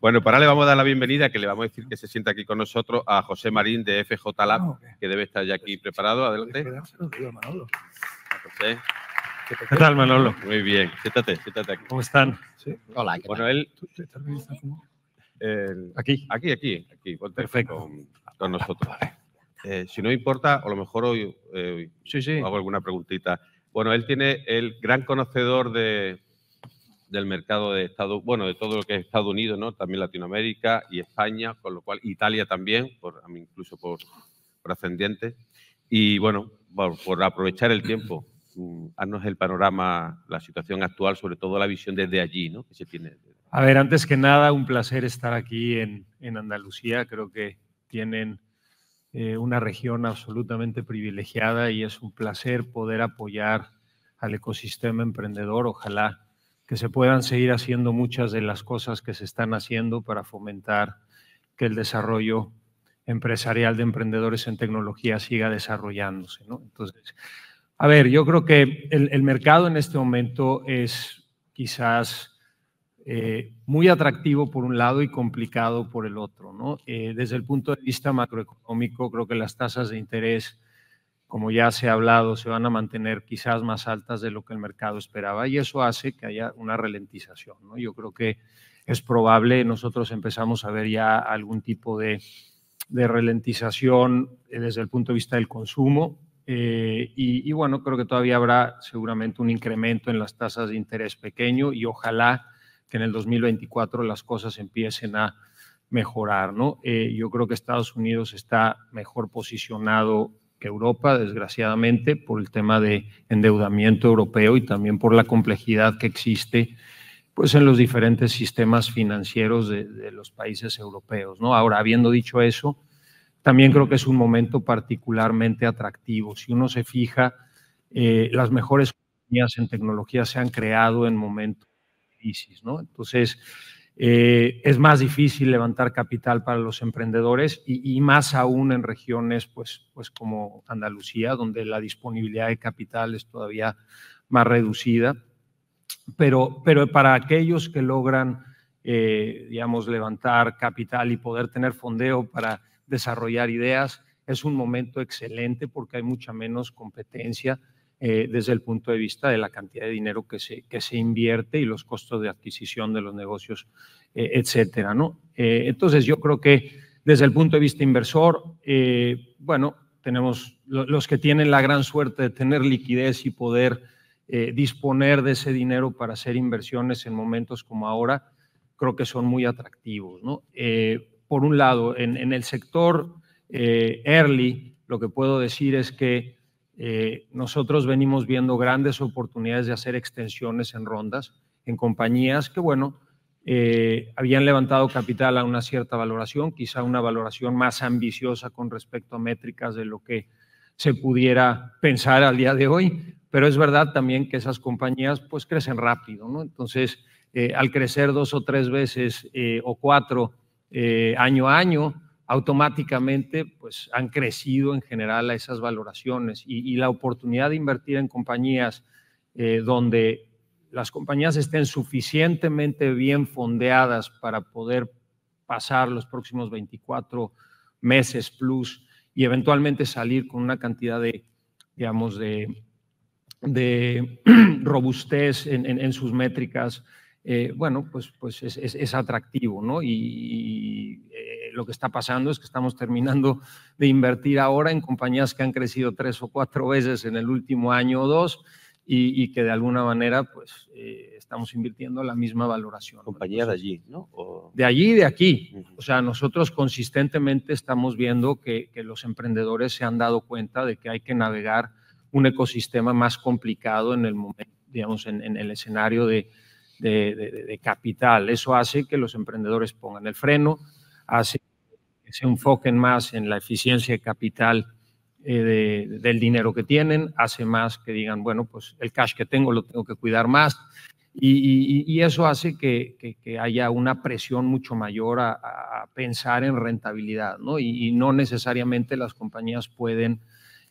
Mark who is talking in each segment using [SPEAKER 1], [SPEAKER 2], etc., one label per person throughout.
[SPEAKER 1] Bueno, para pues le vamos a dar la bienvenida, que le vamos a decir que se sienta aquí con nosotros a José Marín de FJ Lab, que debe estar ya aquí preparado. Adelante.
[SPEAKER 2] ¿Qué tal, Manolo?
[SPEAKER 1] Muy bien, siéntate, siéntate aquí. ¿Cómo están? Hola, Bueno,
[SPEAKER 2] él...
[SPEAKER 3] aquí.
[SPEAKER 1] Aquí, aquí, aquí. Perfecto. Con, nosotros. Eh, si no importa, a lo mejor hoy, eh, sí, sí. hago alguna preguntita. Bueno, él tiene el gran conocedor de, del mercado de Estados bueno, de todo lo que es Estados Unidos, ¿no? También Latinoamérica y España, con lo cual Italia también, por, incluso por, por ascendiente. Y bueno, por, aprovechar el tiempo, mm, haznos el panorama, la situación actual, sobre todo la visión desde allí, ¿no? Que se tiene.
[SPEAKER 3] A ver, antes que nada, un placer estar aquí en, Andalucía. Creo que tienen eh, una región absolutamente privilegiada y es un placer poder apoyar al ecosistema emprendedor. Ojalá que se puedan seguir haciendo muchas de las cosas que se están haciendo para fomentar que el desarrollo empresarial de emprendedores en tecnología siga desarrollándose. Entonces, a ver, yo creo que el, mercado en este momento es quizás eh, muy atractivo por un lado y complicado por el otro. ¿no? Eh, desde el punto de vista macroeconómico, creo que las tasas de interés como ya se ha hablado, se van a mantener quizás más altas de lo que el mercado esperaba y eso hace que haya una ralentización. Yo creo que es probable, nosotros empezamos a ver ya algún tipo de, ralentización eh, desde el punto de vista del consumo eh, y, bueno, creo que todavía habrá seguramente un incremento en las tasas de interés pequeño y ojalá que en el 2024 las cosas empiecen a mejorar. Eh, yo creo que Estados Unidos está mejor posicionado Europa, desgraciadamente, por el tema de endeudamiento europeo y también por la complejidad que existe pues en los diferentes sistemas financieros de, los países europeos. ¿no? Ahora, habiendo dicho eso, también creo que es un momento particularmente atractivo. Si uno se fija, eh, las mejores compañías en tecnología se han creado en momentos de crisis. ¿no? Entonces, eh, es más difícil levantar capital para los emprendedores y, más aún en regiones pues, pues como Andalucía, donde la disponibilidad de capital es todavía más reducida. Pero, para aquellos que logran, eh, digamos, levantar capital y poder tener fondeo para desarrollar ideas, es un momento excelente porque hay mucha menos competencia eh, desde el punto de vista de la cantidad de dinero que se, que se invierte y los costos de adquisición de los negocios, etc. Eh, etcétera. ¿no? Eh, entonces, yo creo que desde el punto de vista inversor, bueno, tenemos los que tienen la gran suerte de tener liquidez y poder disponer de ese dinero para hacer inversiones en momentos como ahora, creo que son muy atractivos. ¿no? por un lado, en el sector early, lo que puedo decir es que eh, nosotros venimos viendo grandes oportunidades de hacer extensiones en rondas, en compañías que, bueno, eh, habían levantado capital a una cierta valoración, quizá una valoración más ambiciosa con respecto a métricas de lo que se pudiera pensar al día de hoy, pero es verdad también que esas compañías pues crecen rápido, ¿no? Entonces, eh, al crecer dos o tres veces o cuatro año a año, automáticamente pues, han crecido en general a esas valoraciones y, la oportunidad de invertir en compañías eh, donde las compañías estén suficientemente bien fondeadas para poder pasar los próximos 24 meses plus y eventualmente salir con una cantidad de, digamos, de, robustez en, sus métricas, eh, bueno, pues, pues es, atractivo, ¿no? Eh, lo que está pasando es que estamos terminando de invertir ahora en compañías que han crecido tres o cuatro veces en el último año o dos y, que de alguna manera pues eh, estamos invirtiendo la misma valoración. Compañía de allí,
[SPEAKER 1] ¿no? O...
[SPEAKER 3] De allí y de aquí. O sea, nosotros consistentemente estamos viendo que, los emprendedores se han dado cuenta de que hay que navegar un ecosistema más complicado en el momento, digamos, en, el escenario de, de, capital. Eso hace que los emprendedores pongan el freno, hace que se enfoquen más en la eficiencia de capital eh, del dinero que tienen, hace más que digan, bueno, pues el cash que tengo lo tengo que cuidar más. Y, eso hace que, haya una presión mucho mayor a, pensar en rentabilidad, ¿no? Y, no necesariamente las compañías pueden,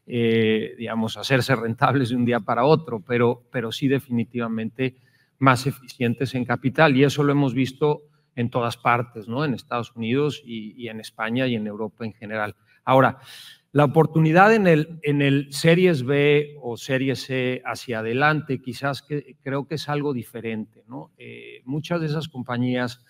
[SPEAKER 3] eh, digamos, hacerse rentables de un día para otro, pero, pero sí definitivamente más eficientes en capital. Y eso lo hemos visto en todas partes, ¿no? en Estados Unidos y, en España y en Europa en general. Ahora, la oportunidad en el, en el Series B o Series C hacia adelante quizás que, creo que es algo diferente. ¿no? Eh, muchas de esas compañías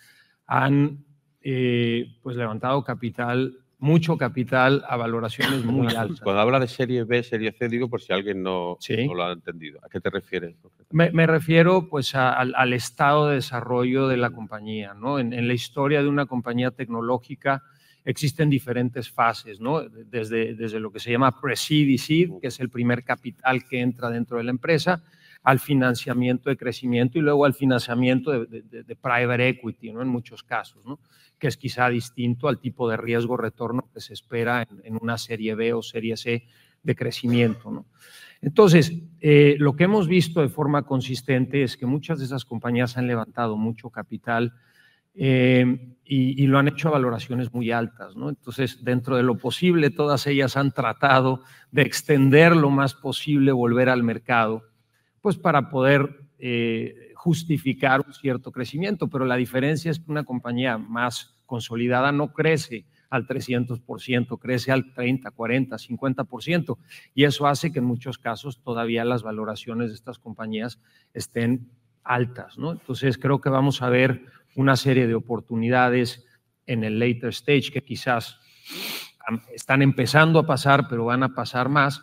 [SPEAKER 3] han eh, pues levantado capital mucho capital a valoraciones muy altas.
[SPEAKER 1] Cuando habla de serie B, serie C, digo por si alguien no, lo ha entendido. ¿A qué te refieres?
[SPEAKER 3] Me, refiero pues al, estado de desarrollo de la compañía. En, la historia de una compañía tecnológica existen diferentes fases, ¿no? desde, desde lo que se llama pre-seed y seed, que es el primer capital que entra dentro de la empresa, al financiamiento de crecimiento y luego al financiamiento de, private equity, ¿no? en muchos casos, ¿no? que es quizá distinto al tipo de riesgo-retorno que se espera en, una serie B o serie C de crecimiento. ¿no? Entonces, eh, lo que hemos visto de forma consistente es que muchas de esas compañías han levantado mucho capital eh, y, y, lo han hecho a valoraciones muy altas. ¿no? Entonces, dentro de lo posible, todas ellas han tratado de extender lo más posible, volver al mercado pues para poder eh, justificar un cierto crecimiento, pero la diferencia es que una compañía más consolidada no crece al 300%, crece al 30, 40, 50%. Y eso hace que en muchos casos todavía las valoraciones de estas compañías estén altas. ¿no? Entonces creo que vamos a ver una serie de oportunidades en el later stage que quizás están empezando a pasar, pero van a pasar más,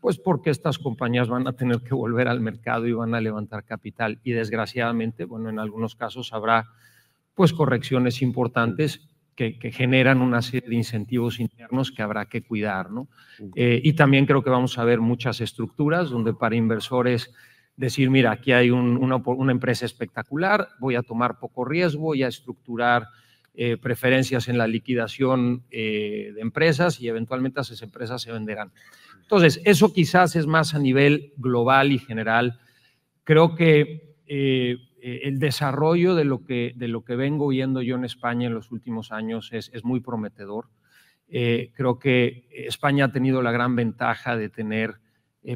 [SPEAKER 3] pues porque estas compañías van a tener que volver al mercado y van a levantar capital. Y desgraciadamente, bueno, en algunos casos habrá pues correcciones importantes que, generan una serie de incentivos internos que habrá que cuidar. ¿no? Eh, y también creo que vamos a ver muchas estructuras donde para inversores decir, mira, aquí hay una, empresa espectacular, voy a tomar poco riesgo, voy a estructurar eh, preferencias en la liquidación eh, de empresas y eventualmente esas empresas se venderán. Entonces, eso quizás es más a nivel global y general. Creo que eh, el desarrollo de lo, que, de lo que vengo viendo yo en España en los últimos años es, es muy prometedor. creo que España ha tenido la gran ventaja de tener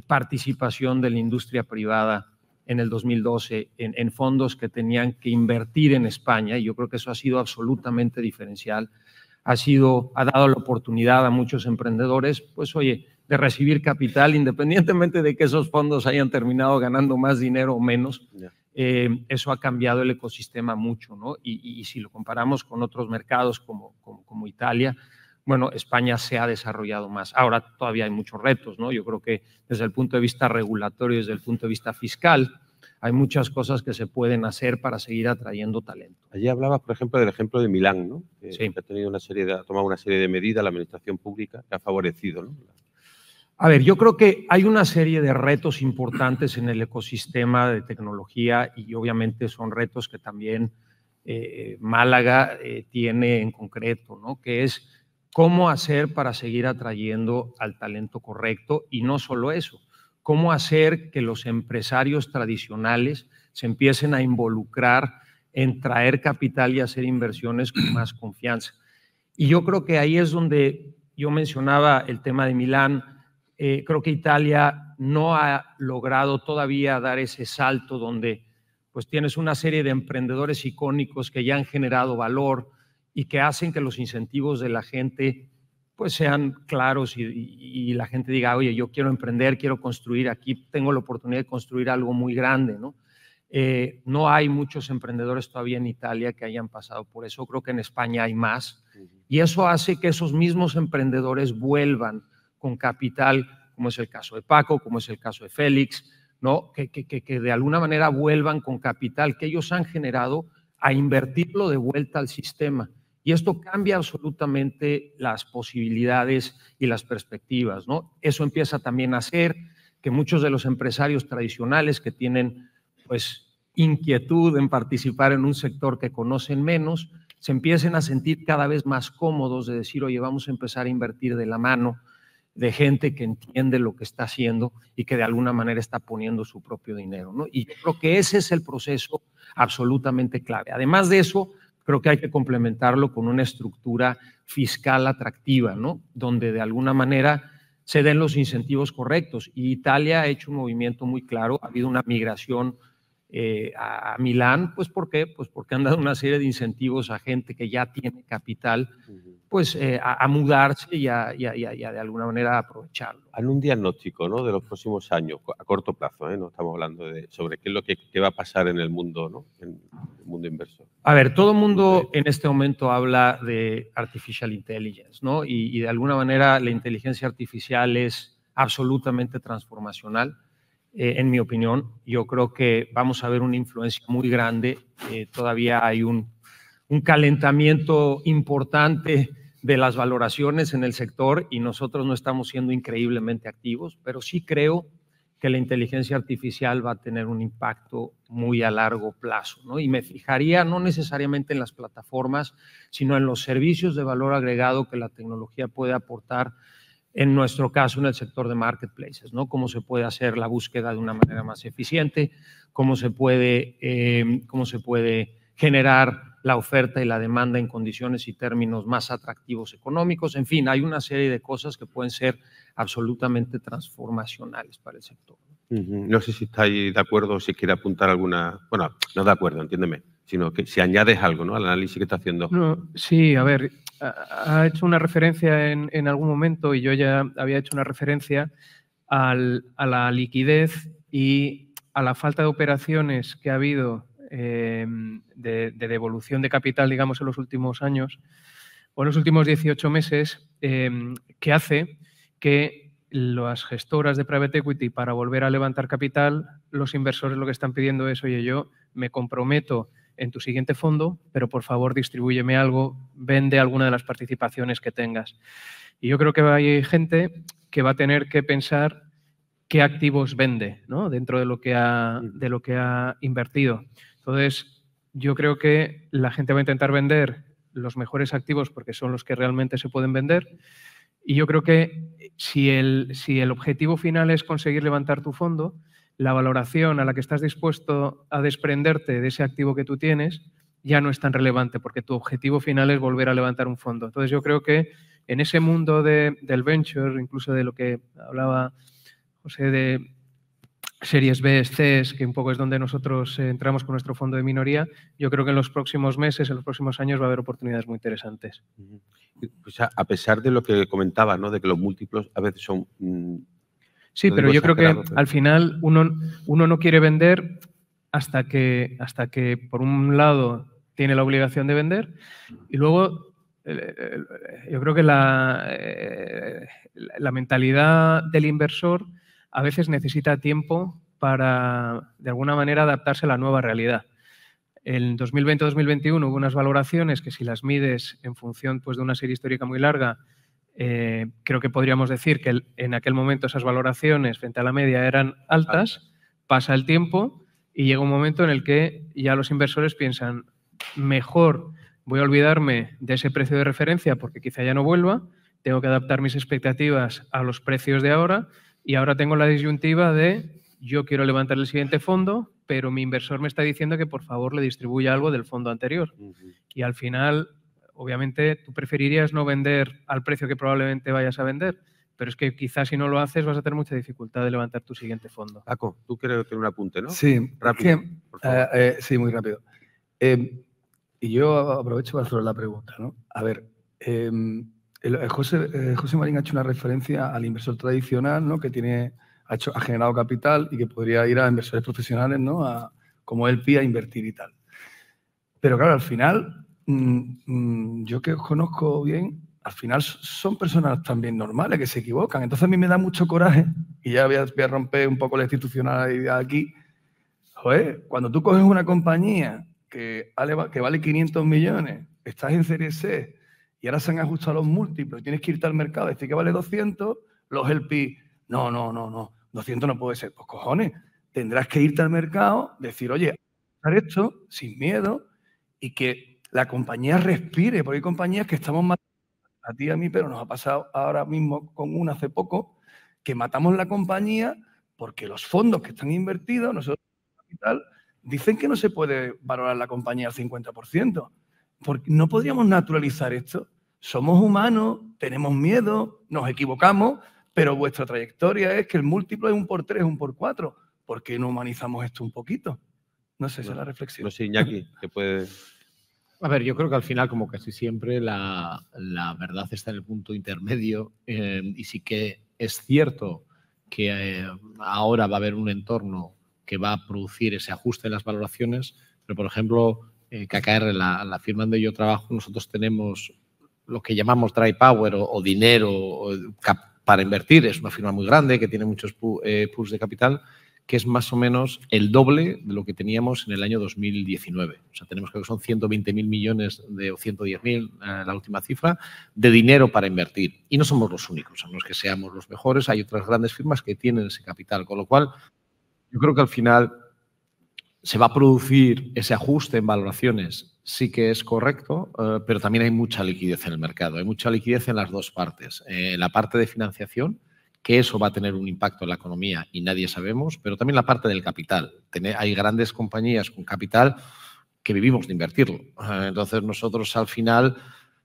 [SPEAKER 3] participación de la industria privada en el 2012 en, fondos que tenían que invertir en España y yo creo que eso ha sido absolutamente diferencial. Ha, sido, ha dado la oportunidad a muchos emprendedores, pues oye, de recibir capital independientemente de que esos fondos hayan terminado ganando más dinero o menos. Eh, eso ha cambiado el ecosistema mucho, ¿no? Y, si lo comparamos con otros mercados como, como, como Italia, bueno, España se ha desarrollado más. Ahora todavía hay muchos retos, ¿no? Yo creo que desde el punto de vista regulatorio, y desde el punto de vista fiscal, hay muchas cosas que se pueden hacer para seguir atrayendo talento.
[SPEAKER 1] Allí hablabas, por ejemplo, del ejemplo de Milán, ¿no? sí. ha, tenido una serie de, ha tomado una serie de medidas la administración pública que ha favorecido, ¿no?
[SPEAKER 3] A ver, yo creo que hay una serie de retos importantes en el ecosistema de tecnología y obviamente son retos que también eh, Málaga eh, tiene en concreto, ¿no? Que es cómo hacer para seguir atrayendo al talento correcto y no solo eso, cómo hacer que los empresarios tradicionales se empiecen a involucrar en traer capital y hacer inversiones con más confianza. Y yo creo que ahí es donde yo mencionaba el tema de Milán. Eh, creo que Italia no ha logrado todavía dar ese salto donde pues tienes una serie de emprendedores icónicos que ya han generado valor, y que hacen que los incentivos de la gente pues sean claros y, la gente diga, oye, yo quiero emprender, quiero construir, aquí tengo la oportunidad de construir algo muy grande, ¿no? Eh, no hay muchos emprendedores todavía en Italia que hayan pasado por eso, creo que en España hay más, y eso hace que esos mismos emprendedores vuelvan con capital, como es el caso de Paco, como es el caso de Félix, ¿no? que, que, que, que de alguna manera vuelvan con capital que ellos han generado a invertirlo de vuelta al sistema. Y esto cambia absolutamente las posibilidades y las perspectivas, ¿no? Eso empieza también a hacer que muchos de los empresarios tradicionales que tienen, pues, inquietud en participar en un sector que conocen menos, se empiecen a sentir cada vez más cómodos de decir, oye, vamos a empezar a invertir de la mano de gente que entiende lo que está haciendo y que de alguna manera está poniendo su propio dinero. ¿no? Y yo creo que ese es el proceso absolutamente clave. Además de eso, creo que hay que complementarlo con una estructura fiscal atractiva, ¿no? donde de alguna manera se den los incentivos correctos. Y Italia ha hecho un movimiento muy claro, ha habido una migración eh, a, Milán, pues ¿por qué? Pues porque han dado una serie de incentivos a gente que ya tiene capital pues eh, a, mudarse y a, de alguna manera aprovecharlo.
[SPEAKER 1] Haz un diagnóstico ¿no? de los próximos años, a corto plazo, ¿eh? no estamos hablando de sobre qué es lo que va a pasar en el mundo, ¿no? en el mundo inversor.
[SPEAKER 3] A ver, todo el mundo en este momento habla de artificial intelligence, ¿no? Y, de alguna manera la inteligencia artificial es absolutamente transformacional. Eh, en mi opinión, yo creo que vamos a ver una influencia muy grande. todavía hay un un calentamiento importante de las valoraciones en el sector y nosotros no estamos siendo increíblemente activos, pero sí creo que la inteligencia artificial va a tener un impacto muy a largo plazo. Y me fijaría no necesariamente en las plataformas, sino en los servicios de valor agregado que la tecnología puede aportar, en nuestro caso, en el sector de marketplaces, ¿no? cómo se puede hacer la búsqueda de una manera más eficiente, cómo se puede, eh, cómo se puede generar la oferta y la demanda en condiciones y términos más atractivos económicos. En fin, hay una serie de cosas que pueden ser absolutamente transformacionales para el sector.
[SPEAKER 1] No sé si estáis de acuerdo o si quiere apuntar alguna. Bueno, no de acuerdo, entiéndeme, sino que si añades algo ¿no? al análisis que está haciendo.
[SPEAKER 4] sí, a ver, ha hecho una referencia en, en algún momento y yo ya había hecho una referencia al, a la liquidez y a la falta de operaciones que ha habido Em, de, devolución de capital, digamos, en los últimos años o en los últimos 18 meses, em, que hace que las gestoras de private equity para volver a levantar capital, los inversores lo que están pidiendo es, oye, yo me comprometo en tu siguiente fondo, pero por favor distribúyeme algo, vende alguna de las participaciones que tengas. Y yo creo que hay gente que va a tener que pensar qué activos vende dentro de lo que de lo que ha invertido. Entonces, yo creo que la gente va a intentar vender los mejores activos porque son los que realmente se pueden vender. Y yo creo que si el, objetivo final es conseguir levantar tu fondo, la valoración a la que estás dispuesto a desprenderte de ese activo que tú tienes ya no es tan relevante porque tu objetivo final es volver a levantar un fondo. Entonces yo creo que en ese mundo del venture, incluso de lo que hablaba José de series B, C, que un poco es donde nosotros eh, entramos con nuestro fondo de minoría, yo creo que en los próximos meses, en los próximos años va a haber oportunidades muy interesantes.
[SPEAKER 1] Pues, a, pesar de lo que comentaba, ¿no? de que los múltiplos a veces son... Mm, sí, pero yo creo que al
[SPEAKER 4] final uno, uno no quiere vender hasta que, hasta que, por un lado, tiene la obligación de vender y luego yo creo que la, eh, la mentalidad del inversor a veces necesita tiempo para, de alguna manera, adaptarse a la nueva realidad. En 2020-2021 hubo unas valoraciones que si las mides en función pues, de una serie histórica muy larga, eh, creo que podríamos decir que en aquel momento esas valoraciones frente a la media eran altas, pasa el tiempo y llega un momento en el que ya los inversores piensan, mejor voy a olvidarme de ese precio de referencia porque quizá ya no vuelva, tengo que adaptar mis expectativas a los precios de ahora y ahora tengo la disyuntiva de yo quiero levantar el siguiente fondo, pero mi inversor me está diciendo que por favor le distribuya algo del fondo anterior. Y al final, obviamente, tú preferirías no vender al precio que probablemente vayas a vender, pero es que quizás si no lo haces vas a tener mucha dificultad de levantar tu siguiente fondo.
[SPEAKER 2] Paco, tú quieres hacer un apunte, ¿no? Sí, rápido. sí, eh, eh, muy rápido. Eh, y yo aprovecho para hacer la pregunta, ¿no? A ver, em, eh, José, eh, José, Marín ha hecho una referencia al inversor tradicional, ¿no? Que tiene, ha, generado capital y que podría ir a inversores profesionales, ¿no? A, como el PI a invertir y tal. Pero claro, al final, mm, mm, yo que os conozco bien, al final son personas también normales que se equivocan. Entonces a mí me da mucho coraje, y ya voy a, romper un poco la institucionalidad aquí. Joder, cuando tú coges una compañía que, que vale 500 millones, estás en Serie C, y ahora se han ajustado los múltiplos, tienes que irte al mercado, este que vale 200, los LP, no, no, no, no, 200 no puede ser, pues cojones, tendrás que irte al mercado, decir, oye, hacer esto sin miedo y que la compañía respire, porque hay compañías que estamos matando a ti, a mí, pero nos ha pasado ahora mismo con una hace poco, que matamos la compañía porque los fondos que están invertidos, nosotros capital, dicen que no se puede valorar la compañía al 50%. Porque no podríamos naturalizar esto. Somos humanos, tenemos miedo, nos equivocamos, pero vuestra trayectoria es que el múltiplo es un por tres, un por cuatro. ¿Por qué no humanizamos esto un poquito? No sé, esa es la reflexión.
[SPEAKER 5] No
[SPEAKER 1] pues sé, Iñaki, que puede...
[SPEAKER 2] A ver, yo creo que al final, como casi
[SPEAKER 5] siempre, la, verdad está en el punto intermedio eh, y sí que es cierto que eh, ahora va a haber un entorno que va a producir ese ajuste en las valoraciones, pero por ejemplo, KKR, eh, la, la, firma donde yo trabajo, nosotros tenemos lo que llamamos dry power o, dinero para invertir, es una firma muy grande que tiene muchos pools eh, de capital, que es más o menos el doble de lo que teníamos en el año 2019. O sea, tenemos que son 120.000 millones de, o 110.000, eh, la última cifra, de dinero para invertir. Y no somos los únicos, a no que seamos los mejores, hay otras grandes firmas que tienen ese capital, con lo cual yo creo que al final se va a producir ese ajuste en valoraciones sí que es correcto, eh, pero también hay mucha liquidez en el mercado. Hay mucha liquidez en las dos partes. en eh, la parte de financiación, que eso va a tener un impacto en la economía y nadie sabemos, pero también la parte del capital. hay grandes compañías con capital que vivimos de invertirlo. Eh, entonces nosotros al final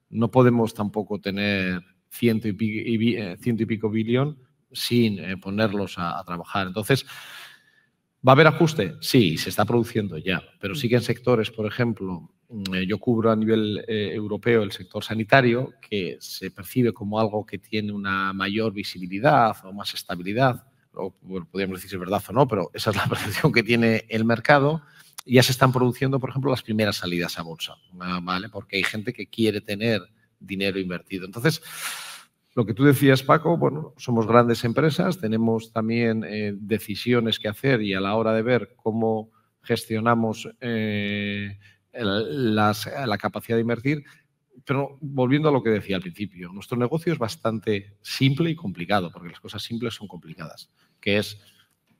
[SPEAKER 5] no podemos tampoco tener ciento y pico, billón sin ponerlos a, a trabajar. Entonces, ¿va a haber ajuste? Sí, se está produciendo ya, pero sí que en sectores, por ejemplo, eh, yo cubro a nivel eh, europeo el sector sanitario, que se percibe como algo que tiene una mayor visibilidad o más estabilidad, podríamos decir si es verdad o no, pero esa es la percepción que tiene el mercado. Ya se están produciendo, por ejemplo, las primeras salidas a bolsa, ¿vale? ¿eh? Porque hay gente que quiere tener dinero invertido. Entonces, lo que tú decías, Paco, bueno, somos grandes empresas, tenemos también decisiones que hacer y a la hora de ver cómo gestionamos eh, la capacidad de invertir. Pero volviendo a lo que decía al principio, nuestro negocio es bastante simple y complicado, porque las cosas simples son complicadas, que es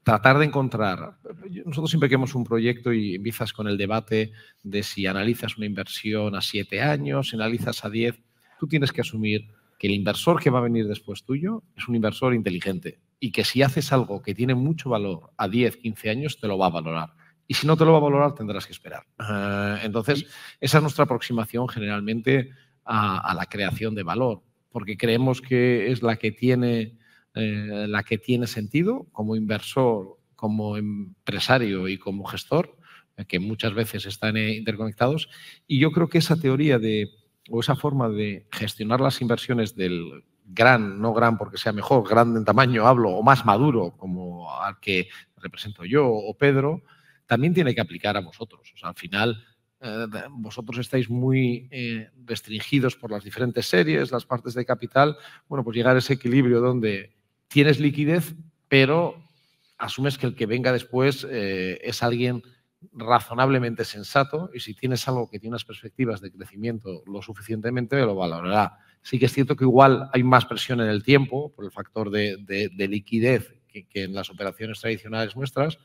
[SPEAKER 5] tratar de encontrar, nosotros siempre que hemos un proyecto y empiezas con el debate de si analizas una inversión a siete años, si analizas a diez, tú tienes que asumir que el inversor que va a venir después tuyo es un inversor inteligente y que si haces algo que tiene mucho valor a 10, 15 años, te lo va a valorar y si no te lo va a valorar tendrás que esperar. Eh, entonces, esa es nuestra aproximación generalmente a, la creación de valor, porque creemos que es la que tiene, eh, la que tiene sentido como inversor, como empresario y como gestor, eh, que muchas veces están interconectados. Y yo creo que esa teoría de, o esa forma de gestionar las inversiones del gran, no gran porque sea mejor, grande en tamaño hablo, o más maduro, como al que represento yo o Pedro, también tiene que aplicar a vosotros. O sea, al final, eh, vosotros estáis muy eh, restringidos por las diferentes series, las partes de capital. Bueno, pues llegar a ese equilibrio donde tienes liquidez, pero asumes que el que venga después eh, es alguien razonablemente sensato y si tienes algo que tiene unas perspectivas de crecimiento lo suficientemente, lo valorará. Sí que es cierto que igual hay más presión en el tiempo por el factor de, liquidez que, en las operaciones tradicionales nuestras,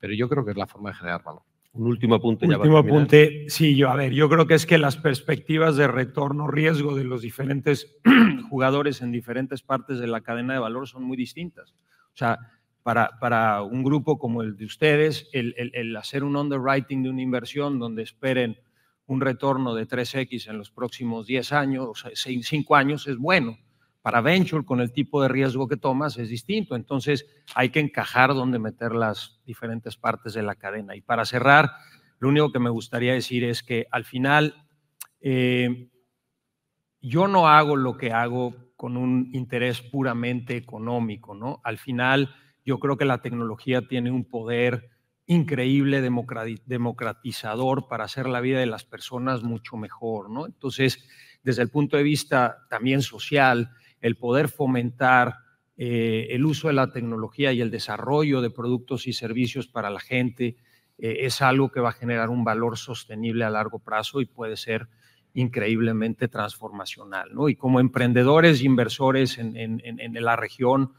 [SPEAKER 5] pero yo creo que es la forma de generar
[SPEAKER 3] valor. Un
[SPEAKER 5] último apunte. Último apunte.
[SPEAKER 3] Sí, yo, a ver, yo creo que es que las perspectivas de retorno-riesgo de los diferentes jugadores en diferentes partes de la cadena de valor son muy distintas. O sea, para, para un grupo como el de ustedes, el, el hacer un underwriting de una inversión donde esperen un retorno de 3X en los próximos 10 años, o sea, 5 años, es bueno para venture, con el tipo de riesgo que tomas, es distinto. Entonces, hay que encajar dónde meter las diferentes partes de la cadena. Y para cerrar, lo único que me gustaría decir es que al final, eh, yo no hago lo que hago con un interés puramente económico, ¿no? Al final, yo creo que la tecnología tiene un poder increíble democratizador para hacer la vida de las personas mucho mejor, ¿no? Entonces, desde el punto de vista también social, el poder fomentar eh, el uso de la tecnología y el desarrollo de productos y servicios para la gente eh, es algo que va a generar un valor sostenible a largo plazo y puede ser increíblemente transformacional. Y como emprendedores e inversores en, la región,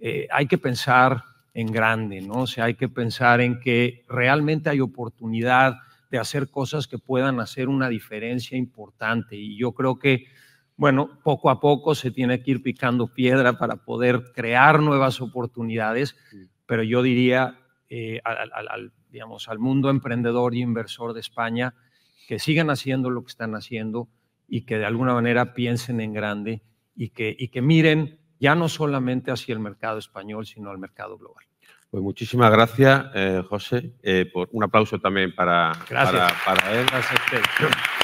[SPEAKER 3] eh, hay que pensar en grande, ¿no? O sea, hay que pensar en que realmente hay oportunidad de hacer cosas que puedan hacer una diferencia importante. Y yo creo que bueno, poco a poco se tiene que ir picando piedra para poder crear nuevas oportunidades, pero yo diría eh, al, digamos, al mundo emprendedor y inversor de España que sigan haciendo lo que están haciendo y que de alguna manera piensen en grande y que, y que miren ya no solamente hacia el mercado español, sino al mercado global.
[SPEAKER 1] Pues muchísimas gracias, eh, José, eh, por un aplauso también para, para,
[SPEAKER 3] él. Gracias